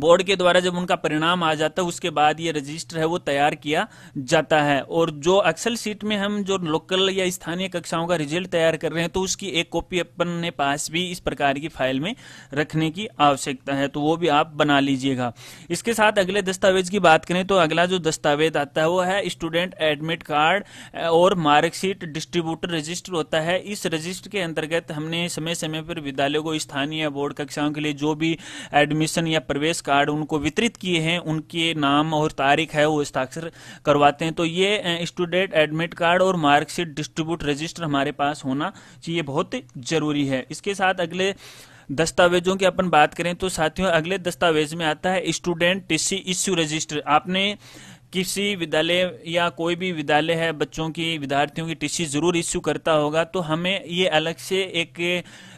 बोर्ड के द्वारा जब उनका परिणाम आ जाता है उसके बाद ये रजिस्टर है वो तैयार किया जाता है और जो एक्सेल सीट में हम जो लोकल या स्थानीय कक्षाओं का रिजल्ट तैयार कर रहे हैं तो उसकी एक कॉपी अपन ने पास भी इस प्रकार की फाइल में रखने की आवश्यकता है तो वो भी आप बना लीजिएगा इसके साथ अगले दस्तावेज की बात करें तो अगला जो दस्तावेज आता है वो है स्टूडेंट एडमिट कार्ड और मार्कशीट डिस्ट्रीब्यूटर रजिस्टर होता है इस रजिस्टर के अंतर्गत हमने समय समय पर विद्यालय को स्थानीय बोर्ड कक्षाओं के लिए जो भी एडमिशन या प्रवेश कार्ड उनको वितरित किए हैं उनके नाम और तारीख है वो हस्ताक्षर करवाते हैं तो ये स्टूडेंट एडमिट कार्ड और मार्कशीट डिस्ट्रीब्यूट रजिस्टर हमारे पास होना चाहिए बहुत जरूरी है इसके साथ अगले दस्तावेजों की अपन बात करें तो साथियों अगले दस्तावेज में आता है स्टूडेंट टीसी इश्यू रजिस्टर आपने किसी विद्यालय या कोई भी विद्यालय है बच्चों की विद्यार्थियों की टीसी जरूर इश्यू करता होगा तो हमें ये अलग से एक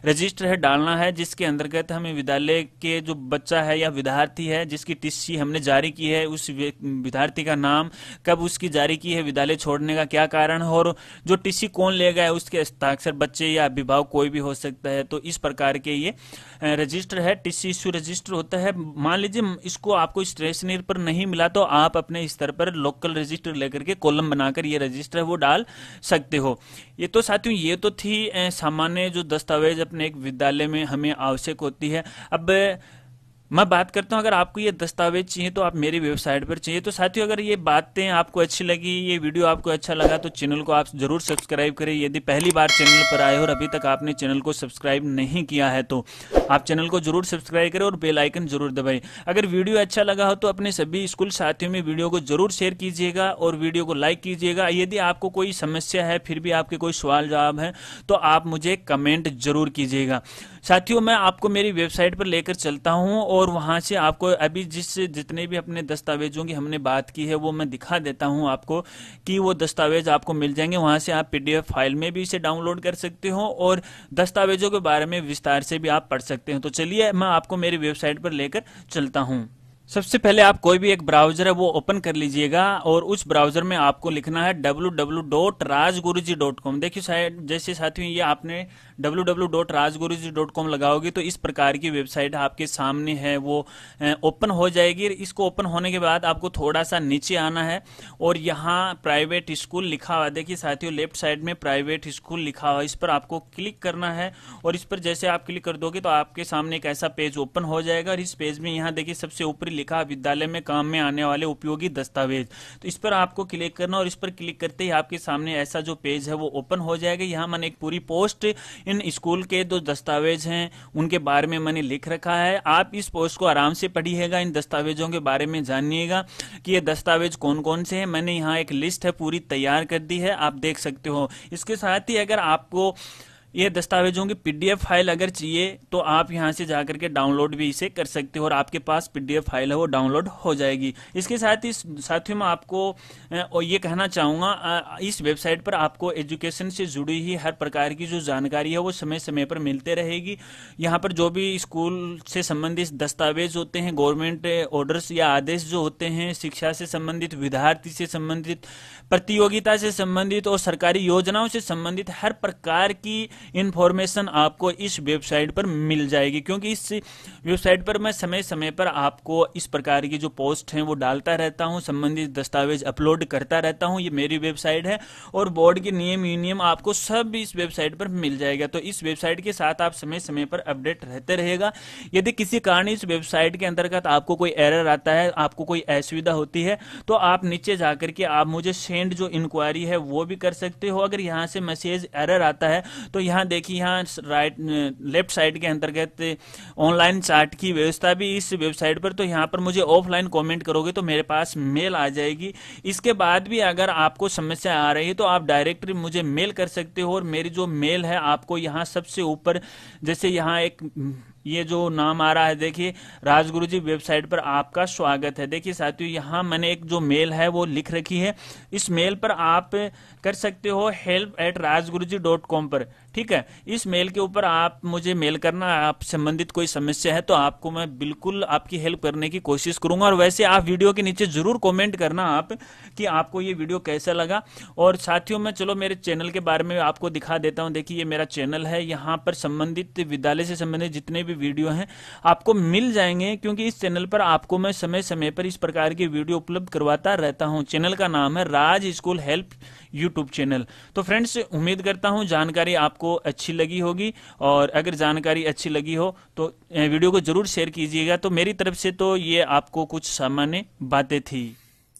रजिस्टर है डालना है जिसके अंतर्गत हमें विद्यालय के जो बच्चा है या विद्यार्थी है जिसकी टीसी हमने जारी की है उस विद्यार्थी का नाम कब उसकी जारी की है विद्यालय छोड़ने का क्या कारण है और जो टीसी कौन ले गया है उसके हस्ताक्षर बच्चे या अभिभावक कोई भी हो सकता है तो इस प्रकार के ये रजिस्टर है टीसी इश्यू रजिस्टर होता है मान लीजिए इसको आपको स्टेशनरी पर नहीं मिला तो आप अपने स्तर पर लोकल रजिस्टर लेकर के कॉलम बनाकर ये रजिस्टर है वो डाल सकते हो ये तो साथियों ये तो थी सामान्य जो दस्तावेज अपने एक विद्यालय में हमें आवश्यक होती है अब मैं बात करता हूं अगर आपको ये दस्तावेज चाहिए तो आप मेरी वेबसाइट पर चाहिए तो साथियों अगर ये बातें आपको अच्छी लगी ये वीडियो आपको अच्छा लगा तो चैनल को आप जरूर सब्सक्राइब करें यदि पहली बार चैनल पर आए हो और अभी तक आपने चैनल को सब्सक्राइब नहीं किया है तो आप चैनल को जरूर सब्सक्राइब करें और बेलाइकन जरूर दबाएं अगर वीडियो अच्छा लगा हो तो अपने सभी स्कूल साथियों में वीडियो को जरूर शेयर कीजिएगा और वीडियो को लाइक कीजिएगा यदि आपको कोई समस्या है फिर भी आपके कोई सवाल जवाब है तो आप मुझे कमेंट जरूर कीजिएगा साथियों मैं आपको मेरी वेबसाइट पर लेकर चलता हूं और वहां से आपको अभी जिस जितने भी अपने दस्तावेजों की हमने बात की है वो मैं दिखा देता हूं आपको कि वो दस्तावेज आपको मिल जाएंगे वहां से आप पीडीएफ फाइल में भी इसे डाउनलोड कर सकते हो और दस्तावेजों के बारे में विस्तार से भी आप पढ़ सकते हो तो चलिए मैं आपको मेरी वेबसाइट पर लेकर चलता हूँ सबसे पहले आप कोई भी एक ब्राउजर है वो ओपन कर लीजिएगा और उस ब्राउजर में आपको लिखना है www.rajguruji.com देखिए देखियो जैसे साथियों ये आपने www.rajguruji.com लगाओगे तो इस प्रकार की वेबसाइट आपके सामने है वो ओपन हो जाएगी इसको ओपन होने के बाद आपको थोड़ा सा नीचे आना है और यहाँ प्राइवेट स्कूल लिखा हुआ देखिए साथियों लेफ्ट साइड में प्राइवेट स्कूल लिखा हुआ इस पर आपको क्लिक करना है और इस पर जैसे आप क्लिक कर दोगे तो आपके सामने एक ऐसा पेज ओपन हो जाएगा और इस पेज में यहाँ देखिए सबसे ऊपरी लिखा विद्यालय में काम में आने वाले उपयोगी दस्तावेज तो इस पर आपको क्लिक करना और इस पर क्लिक करते ही आपके सामने ऐसा जो पेज है वो ओपन हो जाएगा यहाँ मैंने एक पूरी पोस्ट इन स्कूल के जो दस्तावेज हैं उनके बारे में मैंने लिख रखा है आप इस पोस्ट को आराम से पढ़िएगा इन दस्तावेजों के बारे में जानिएगा कि ये दस्तावेज कौन कौन से हैं मैंने यहाँ एक लिस्ट है पूरी तैयार कर दी है आप देख सकते हो इसके साथ ही अगर आपको ये दस्तावेजों की पीडीएफ फाइल अगर चाहिए तो आप यहाँ से जाकर के डाउनलोड भी इसे कर सकते हो और आपके पास पीडीएफ फाइल है वो डाउनलोड हो जाएगी इसके साथ ही साथियों मैं आपको और ये कहना चाहूँगा इस वेबसाइट पर आपको एजुकेशन से जुड़ी ही हर प्रकार की जो जानकारी है वो समय समय पर मिलते रहेगी यहाँ पर जो भी स्कूल से संबंधित दस्तावेज होते हैं गवर्नमेंट ऑर्डर्स या आदेश जो होते हैं शिक्षा से संबंधित विद्यार्थी से संबंधित प्रतियोगिता से संबंधित और सरकारी योजनाओं से संबंधित हर प्रकार की इन्फॉर्मेशन आपको इस वेबसाइट पर मिल जाएगी क्योंकि इस वेबसाइट पर मैं समय समय पर आपको इस प्रकार की जो पोस्ट हैं वो डालता रहता हूँ संबंधित दस्तावेज अपलोड करता रहता हूँ ये मेरी वेबसाइट है और बोर्ड के नियम यूनियम आपको सब इस वेबसाइट पर मिल जाएगा तो इस वेबसाइट के साथ आप समय समय पर अपडेट रहते रहेगा यदि किसी कारण इस वेबसाइट के अंतर्गत आपको कोई एरर आता है आपको कोई असुविधा होती है तो आप नीचे जाकर के आप मुझे सेंड जो इंक्वायरी है वो भी कर सकते हो अगर यहाँ से मैसेज एरर आता है तो यहाँ देखिए यहाँ राइट लेफ्ट साइड के अंतर्गत ऑनलाइन चार्ट की व्यवस्था भी इस वेबसाइट पर तो यहाँ पर मुझे ऑफलाइन कमेंट करोगे तो मेरे पास मेल आ जाएगी इसके बाद भी अगर आपको समस्या आ रही है तो आप डायरेक्टली मुझे मेल कर सकते हो और मेरी जो मेल है आपको यहाँ सबसे ऊपर जैसे यहाँ एक ये जो नाम आ रहा है देखिए राजगुरु जी वेबसाइट पर आपका स्वागत है देखिए साथियों यहाँ मैंने एक जो मेल है वो लिख रखी है इस मेल पर आप कर सकते हो help at Rajguru G dot com पर ठीक है इस मेल के ऊपर आप मुझे मेल करना आप संबंधित कोई समस्या है तो आपको मैं बिल्कुल आपकी हेल्प करने की कोशिश करूंगा और वैसे आप वीडियो के नीचे जरूर कमेंट करना आप कि आपको ये वीडियो कैसा लगा और साथियों मैं चलो मेरे चैनल के बारे में आपको दिखा देता हूं देखिए ये मेरा चैनल है यहाँ पर संबंधित विद्यालय से संबंधित जितने भी वीडियो हैं आपको मिल जाएंगे क्योंकि इस चैनल पर आपको मैं समय समय पर इस प्रकार की वीडियो उपलब्ध करवाता रहता हूँ चैनल का नाम है Raj school help YouTube channel तो फ्रेंड्स उम्मीद करता हूँ जानकारी आपको अच्छी लगी होगी और अगर जानकारी अच्छी लगी हो तो वीडियो को जरूर शेयर कीजिएगा तो मेरी तरफ से तो ये आपको कुछ सामान्य बातें थी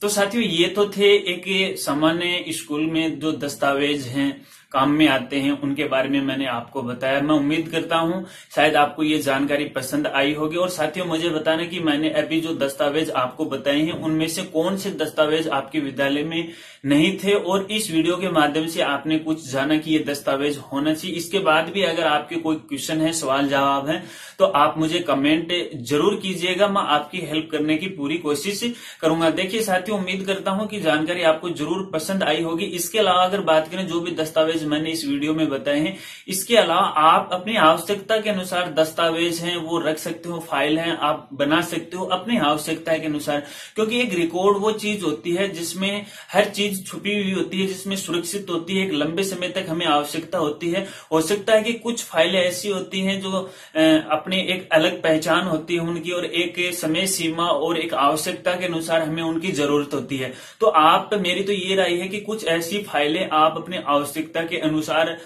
तो साथियों ये तो थे एक सामान्य स्कूल में जो दस्तावेज हैं काम में आते हैं उनके बारे में मैंने आपको बताया मैं उम्मीद करता हूं शायद आपको ये जानकारी पसंद आई होगी और साथियों मुझे बताना कि मैंने अभी जो दस्तावेज आपको बताए हैं उनमें से कौन से दस्तावेज आपके विद्यालय में नहीं थे और इस वीडियो के माध्यम से आपने कुछ जाना कि ये दस्तावेज होना चाहिए इसके बाद भी अगर आपके कोई क्वेश्चन है सवाल जवाब है तो आप मुझे कमेंट जरूर कीजिएगा मैं आपकी हेल्प करने की पूरी कोशिश करूंगा देखिए साथियों उम्मीद करता हूं कि जानकारी आपको जरूर पसंद आई होगी इसके अलावा अगर बात करें जो भी दस्तावेज दस्तावेज मैंने इस वीडियो में बताए हैं इसके अलावा आप अपनी आवश्यकता के अनुसार दस्तावेज हैं वो रख सकते हो फाइल हैं आप बना सकते हो अपनी आवश्यकता के अनुसार क्योंकि एक रिकॉर्ड वो चीज होती है जिसमें हर चीज छुपी हुई होती है जिसमें सुरक्षित होती है एक लंबे समय तक हमें आवश्यकता होती है हो सकता है कि कुछ फाइलें ऐसी होती हैं जो अपने एक अलग पहचान होती है उनकी और एक समय सीमा और एक आवश्यकता के अनुसार हमें उनकी जरूरत होती है तो आप मेरी तो ये राय है कि कुछ ऐसी फाइलें आप अपने आवश्यकता के अनुसार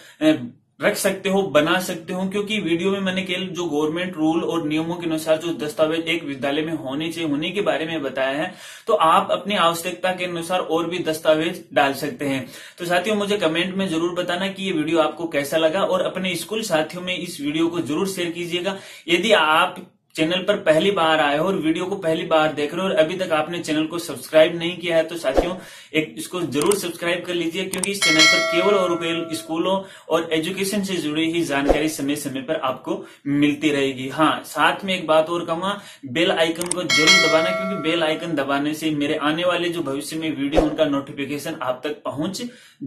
रख सकते हो बना सकते हो क्योंकि वीडियो में मैंने केवल जो गवर्नमेंट रूल और नियमों के अनुसार जो दस्तावेज एक विद्यालय में होने चाहिए होने के बारे में बताया है तो आप अपनी आवश्यकता के अनुसार और भी दस्तावेज डाल सकते हैं तो साथियों मुझे कमेंट में जरूर बताना कि ये वीडियो आपको कैसा लगा और अपने स्कूल साथियों में इस वीडियो को जरूर शेयर कीजिएगा यदि आप चैनल पर पहली बार आए हो और वीडियो को पहली बार देख रहे हो और अभी तक आपने चैनल को सब्सक्राइब नहीं किया है तो साथियों एक इसको जरूर सब्सक्राइब कर लीजिए क्योंकि इस चैनल पर केवल और केवल स्कूलों और एजुकेशन से जुड़ी ही जानकारी समय समय पर आपको मिलती रहेगी हाँ साथ में एक बात और कहूंगा बेल आइकन को जरूर दबाना क्योंकि बेल आइकन दबाने से मेरे आने वाले जो भविष्य में वीडियो उनका नोटिफिकेशन आप तक पहुंच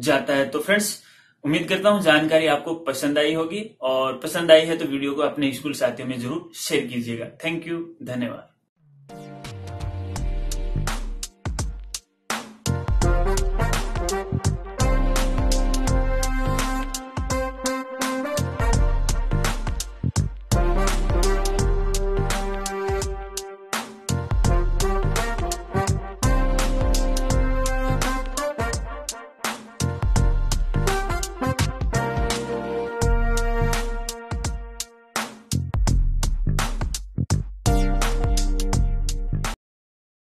जाता है तो फ्रेंड्स उम्मीद करता हूँ जानकारी आपको पसंद आई होगी और पसंद आई है तो वीडियो को अपने स्कूल साथियों में जरूर शेयर कीजिएगा थैंक यू धन्यवाद